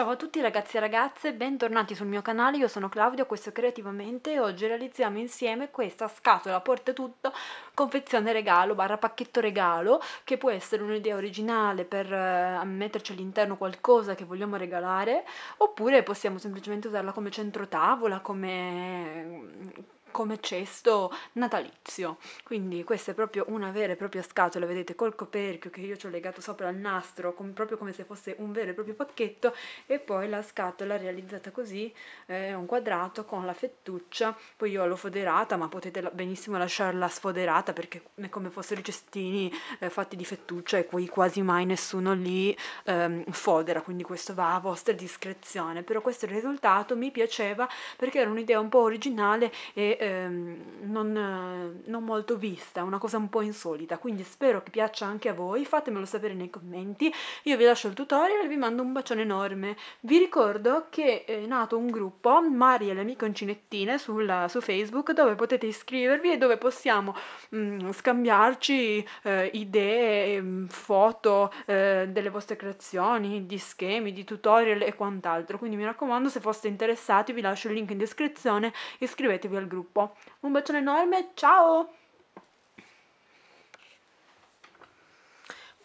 Ciao a tutti ragazzi e ragazze, bentornati sul mio canale, io sono Claudio, questo è Creativamente e oggi realizziamo insieme questa scatola porta tutto confezione regalo barra pacchetto regalo che può essere un'idea originale per eh, metterci all'interno qualcosa che vogliamo regalare oppure possiamo semplicemente usarla come centro tavola, come come cesto natalizio quindi questa è proprio una vera e propria scatola vedete col coperchio che io ci ho legato sopra al nastro com proprio come se fosse un vero e proprio pacchetto e poi la scatola realizzata così è eh, un quadrato con la fettuccia poi io l'ho foderata ma potete benissimo lasciarla sfoderata perché è come fossero i cestini eh, fatti di fettuccia e qui quasi mai nessuno li ehm, fodera quindi questo va a vostra discrezione però questo risultato mi piaceva perché era un'idea un po' originale e ehm, non, non, molto vista, una cosa un po' insolita, quindi spero che piaccia anche a voi, fatemelo sapere nei commenti, io vi lascio il tutorial e vi mando un bacione enorme. Vi ricordo che è nato un gruppo, Mari e le mie concinettine, sulla, su Facebook, dove potete iscrivervi e dove possiamo mh, mm, scambiarci eh, idee, mm, foto eh, delle vostre creazioni, di schemi, di tutorial e quant'altro, quindi mi raccomando se foste interessati vi lascio il link in descrizione, iscrivetevi al gruppo gruppo. Un bacione enorme, ciao!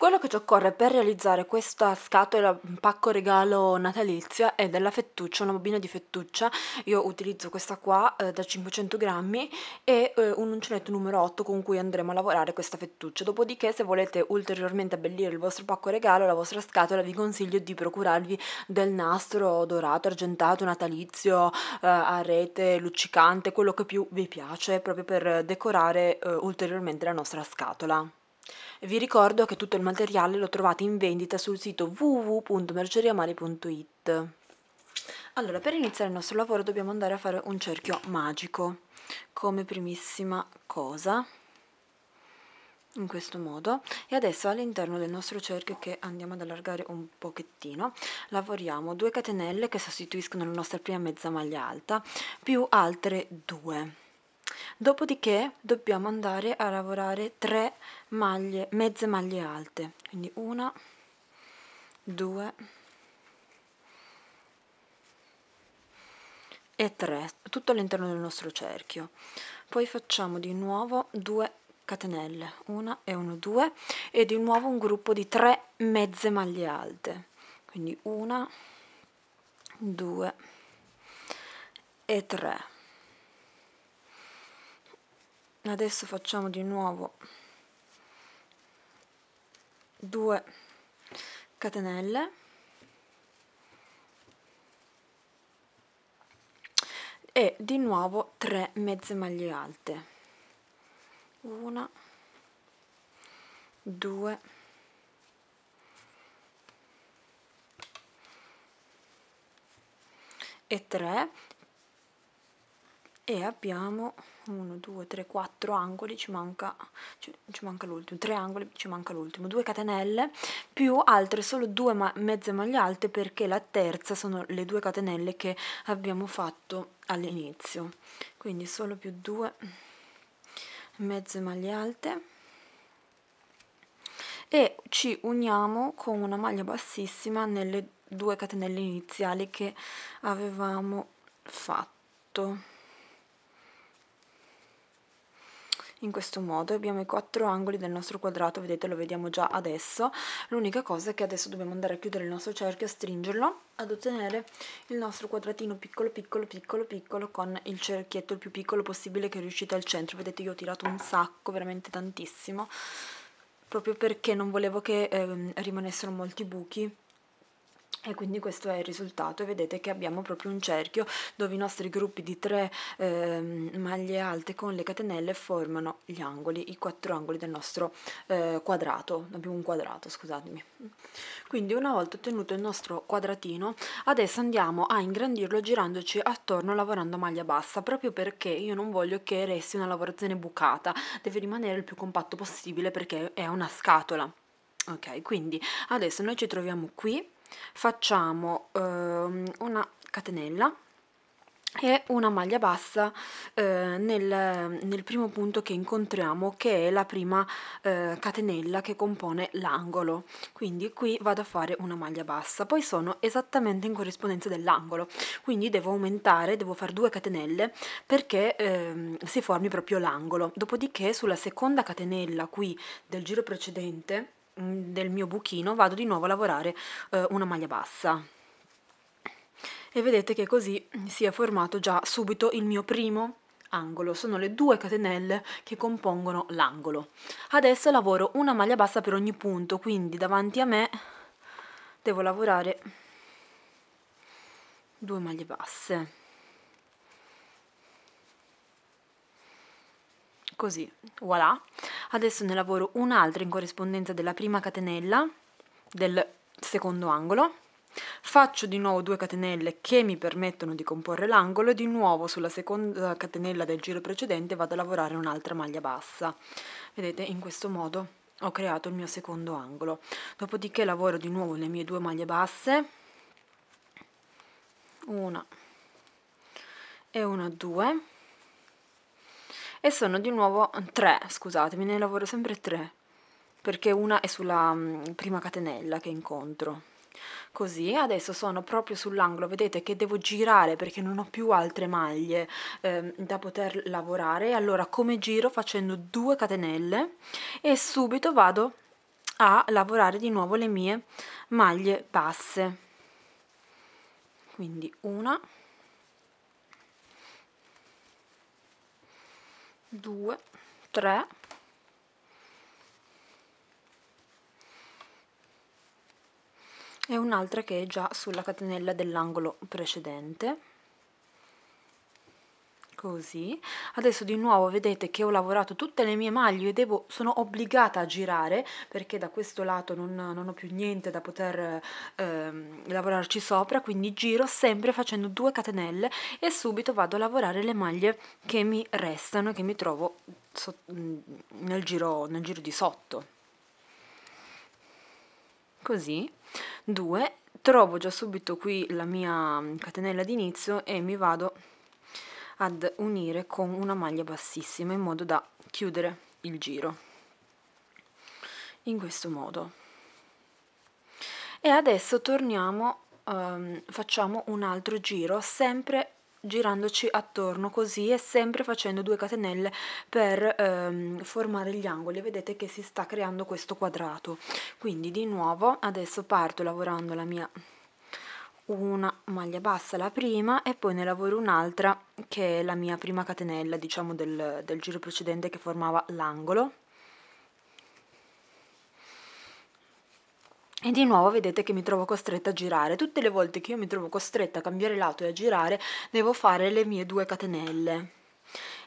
Quello che ci occorre per realizzare questa scatola pacco regalo natalizia è della fettuccia, una bobina di fettuccia, io utilizzo questa qua eh, da 500 grammi e eh, un uncinetto numero 8 con cui andremo a lavorare questa fettuccia, dopodiché se volete ulteriormente abbellire il vostro pacco regalo, la vostra scatola, vi consiglio di procurarvi del nastro dorato, argentato, natalizio, eh, a rete, luccicante, quello che più vi piace, proprio per decorare eh, ulteriormente la nostra scatola. Vi ricordo che tutto il materiale lo trovate in vendita sul sito www.merceriamale.it. Allora, per iniziare il nostro lavoro dobbiamo andare a fare un cerchio magico, come primissima cosa, in questo modo. E adesso all'interno del nostro cerchio, che andiamo ad allargare un pochettino, lavoriamo due catenelle che sostituiscono la nostra prima mezza maglia alta, più altre due dopodiché dobbiamo andare a lavorare 3 maglie mezze maglie alte quindi una due e tre tutto all'interno del nostro cerchio poi facciamo di nuovo 2 catenelle 1 e 1 2 e di nuovo un gruppo di 3 mezze maglie alte quindi una due e tre adesso facciamo di nuovo 2 catenelle e di nuovo 3 mezze maglie alte 1 2 e 3 e abbiamo 1 2 3 4 angoli ci manca, ci, ci manca l'ultimo 3 angoli ci manca l'ultimo 2 catenelle più altre solo 2 ma mezze maglie alte perché la terza sono le 2 catenelle che abbiamo fatto all'inizio quindi solo più 2 mezze maglie alte e ci uniamo con una maglia bassissima nelle 2 catenelle iniziali che avevamo fatto in questo modo abbiamo i quattro angoli del nostro quadrato vedete lo vediamo già adesso l'unica cosa è che adesso dobbiamo andare a chiudere il nostro cerchio a stringerlo ad ottenere il nostro quadratino piccolo piccolo piccolo piccolo con il cerchietto il più piccolo possibile che riuscite al centro vedete io ho tirato un sacco veramente tantissimo proprio perché non volevo che ehm, rimanessero molti buchi e quindi questo è il risultato e vedete che abbiamo proprio un cerchio dove i nostri gruppi di tre eh, maglie alte con le catenelle formano gli angoli, i quattro angoli del nostro eh, quadrato, abbiamo un quadrato scusatemi. Quindi una volta ottenuto il nostro quadratino adesso andiamo a ingrandirlo girandoci attorno lavorando maglia bassa proprio perché io non voglio che resti una lavorazione bucata, deve rimanere il più compatto possibile perché è una scatola. Ok, quindi adesso noi ci troviamo qui facciamo ehm, una catenella e una maglia bassa eh, nel, nel, primo punto che incontriamo che è la prima eh, catenella che compone l'angolo quindi qui vado a fare una maglia bassa poi sono esattamente in corrispondenza dell'angolo quindi devo aumentare devo fare due catenelle perché eh, si formi proprio l'angolo dopodiché sulla seconda catenella qui del giro precedente Mm, del mio buchino vado di nuovo a lavorare eh, una maglia bassa e vedete che così si è formato già subito il mio primo angolo sono le due catenelle che compongono l'angolo adesso lavoro una maglia bassa per ogni punto quindi davanti a me devo lavorare due maglie basse così, voilà. Adesso ne lavoro un'altra in corrispondenza della prima catenella del secondo angolo. Faccio di nuovo due catenelle che mi permettono di comporre l'angolo e di nuovo sulla seconda catenella del giro precedente vado a lavorare un'altra maglia bassa. Vedete, in questo modo ho creato il mio secondo angolo. Dopodiché lavoro di nuovo le mie due maglie basse. Una e una, due e sono di nuovo tre, scusatemi, ne lavoro sempre tre, perché una è sulla mm, prima catenella che incontro. Così, adesso sono proprio sull'angolo, vedete che devo girare perché non ho più altre maglie eh, da poter lavorare, allora come giro facendo due catenelle e subito vado a lavorare di nuovo le mie maglie basse. Quindi una, 2 3 e un'altra che è già sulla catenella dell'angolo precedente così adesso di nuovo vedete che ho lavorato tutte le mie maglie e devo, sono obbligata a girare perché da questo lato non, non ho più niente da poter eh, lavorarci sopra quindi giro sempre facendo due catenelle e subito vado a lavorare le maglie che mi restano che mi trovo so, nel, giro, nel giro di sotto così due trovo già subito qui la mia catenella d'inizio e mi vado ad unire con una maglia bassissima in modo da chiudere il giro in questo modo e adesso torniamo um, facciamo un altro giro sempre girandoci attorno così e sempre facendo due catenelle per ehm, formare gli angoli vedete che si sta creando questo quadrato quindi di nuovo adesso parto lavorando la mia una maglia bassa la prima e poi ne lavoro un'altra che è la mia prima catenella diciamo del, del giro precedente che formava l'angolo e di nuovo vedete che mi trovo costretta a girare tutte le volte che io mi trovo costretta a cambiare lato e a girare devo fare le mie due catenelle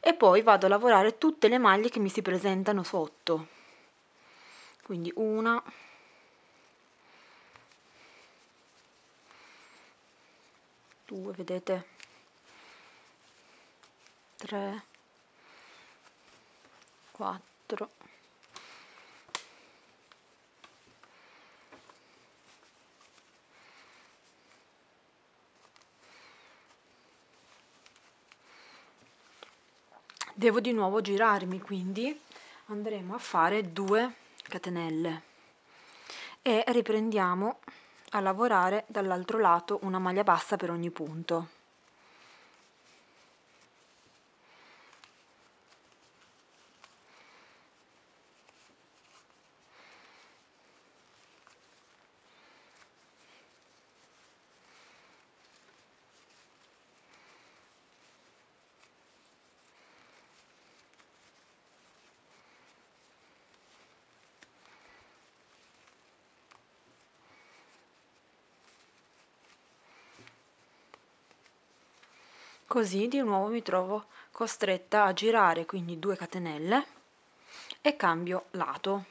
e poi vado a lavorare tutte le maglie che mi si presentano sotto quindi una 2 vedete tre, quattro, devo di nuovo girarmi quindi andremo a fare due catenelle e riprendiamo a lavorare dall'altro lato una maglia bassa per ogni punto. Così di nuovo mi trovo costretta a girare quindi due catenelle e cambio lato.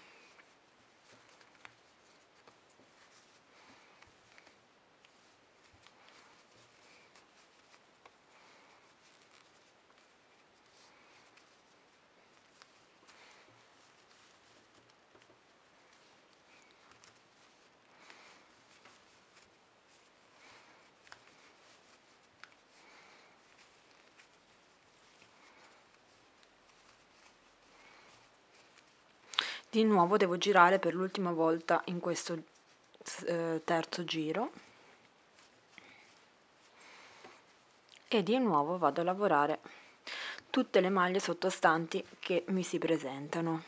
di nuovo devo girare per l'ultima volta in questo eh, terzo giro e di nuovo vado a lavorare tutte le maglie sottostanti che mi si presentano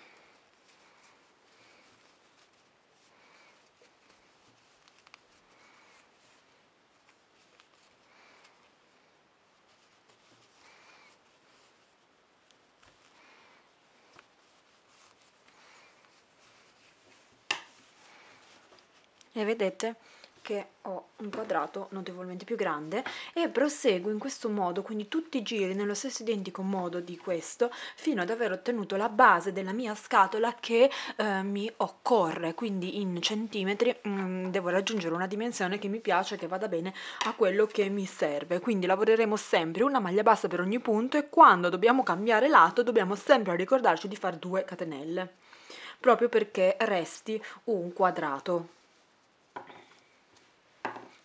e vedete che ho un quadrato notevolmente più grande e proseguo in questo modo quindi tutti i giri nello stesso identico modo di questo fino ad aver ottenuto la base della mia scatola che eh, mi occorre quindi in centimetri mh, mm, devo raggiungere una dimensione che mi piace che vada bene a quello che mi serve quindi lavoreremo sempre una maglia bassa per ogni punto e quando dobbiamo cambiare lato dobbiamo sempre ricordarci di fare due catenelle proprio perché resti un quadrato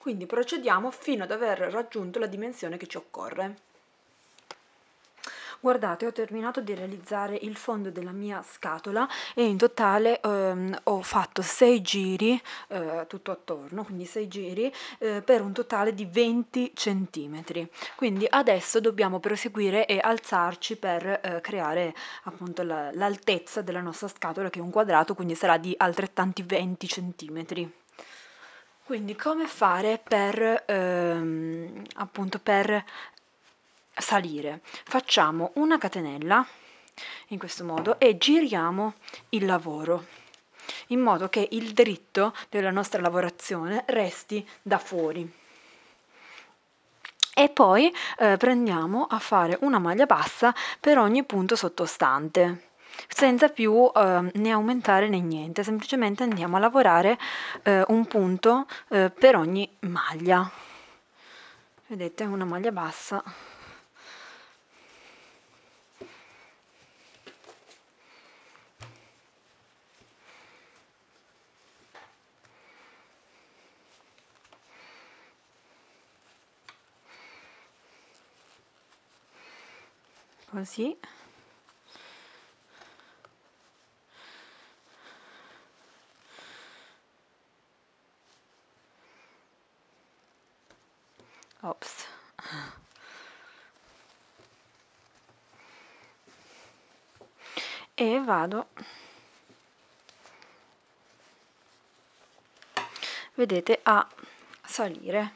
quindi procediamo fino ad aver raggiunto la dimensione che ci occorre. Guardate, ho terminato di realizzare il fondo della mia scatola e in totale ehm, ho fatto 6 giri eh, tutto attorno, quindi 6 giri eh, per un totale di 20 cm. Quindi adesso dobbiamo proseguire e alzarci per eh, creare appunto l'altezza la, della nostra scatola che è un quadrato, quindi sarà di altrettanti 20 cm. Quindi come fare per, ehm, appunto, per salire? Facciamo una catenella in questo modo e giriamo il lavoro in modo che il dritto della nostra lavorazione resti da fuori e poi eh, prendiamo a fare una maglia bassa per ogni punto sottostante senza più eh, né aumentare né niente, semplicemente andiamo a lavorare eh, un punto eh, per ogni maglia. Vedete, una maglia bassa. Così. vado vedete a salire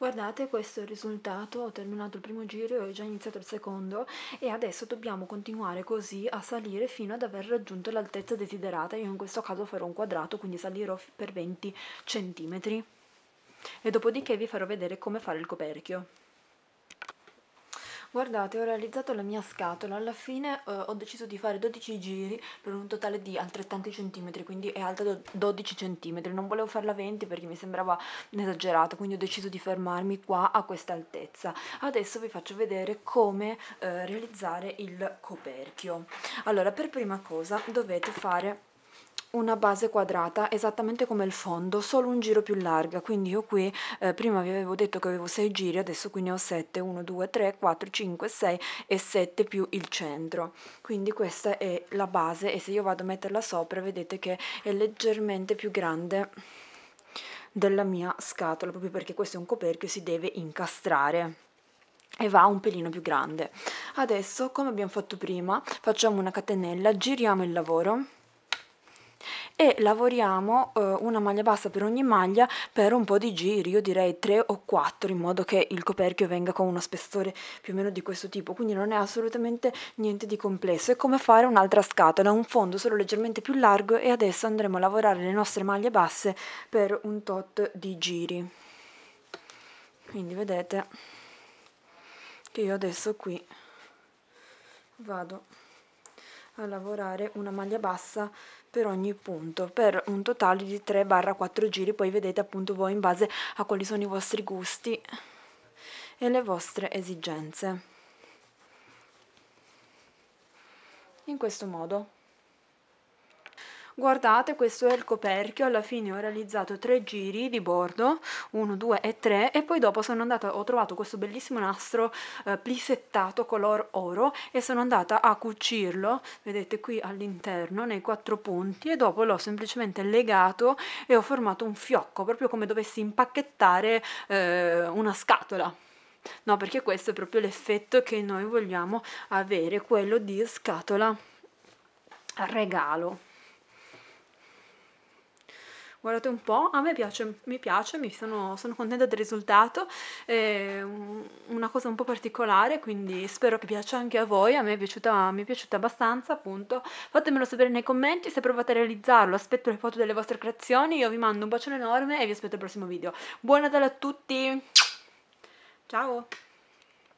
guardate questo è il risultato ho terminato il primo giro e ho già iniziato il secondo e adesso dobbiamo continuare così a salire fino ad aver raggiunto l'altezza desiderata io in questo caso farò un quadrato quindi salirò per 20 centimetri e dopodiché vi farò vedere come fare il coperchio guardate ho realizzato la mia scatola alla fine eh, ho deciso di fare 12 giri per un totale di altrettanti centimetri quindi è alta 12 centimetri non volevo farla 20 perché mi sembrava esagerata quindi ho deciso di fermarmi qua a questa altezza adesso vi faccio vedere come eh, realizzare il coperchio allora per prima cosa dovete fare una base quadrata esattamente come il fondo, solo un giro più larga, quindi io qui eh, prima vi avevo detto che avevo 6 giri, adesso qui ne ho 7, 1, 2, 3, 4, 5, 6 e 7 più il centro, quindi questa è la base e se io vado a metterla sopra vedete che è leggermente più grande della mia scatola, proprio perché questo è un coperchio, si deve incastrare e va un pelino più grande. Adesso, come abbiamo fatto prima, facciamo una catenella, giriamo il lavoro e lavoriamo eh, una maglia bassa per ogni maglia per un po' di giri, io direi 3 o 4 in modo che il coperchio venga con uno spessore più o meno di questo tipo, quindi non è assolutamente niente di complesso, è come fare un'altra scatola, un fondo solo leggermente più largo e adesso andremo a lavorare le nostre maglie basse per un tot di giri. Quindi vedete che io adesso qui vado a lavorare una maglia bassa per ogni punto per un totale di 3-4 giri poi vedete appunto voi in base a quali sono i vostri gusti e le vostre esigenze in questo modo Guardate, questo è il coperchio, alla fine ho realizzato tre giri di bordo, 1, 2 e 3, e poi dopo sono andata, ho trovato questo bellissimo nastro eh, plissettato color oro e sono andata a cucirlo, vedete qui all'interno, nei quattro punti, e dopo l'ho semplicemente legato e ho formato un fiocco, proprio come dovessi impacchettare eh, una scatola. No, perché questo è proprio l'effetto che noi vogliamo avere, quello di scatola regalo guardate un po', a me piace, mi piace, mi sono, sono contenta del risultato, è una cosa un po' particolare, quindi spero che piaccia anche a voi, a me è piaciuta, mi è piaciuta abbastanza appunto, fatemelo sapere nei commenti, se provate a realizzarlo, aspetto le foto delle vostre creazioni, io vi mando un bacione enorme e vi aspetto al prossimo video. Buona Natale a tutti, ciao!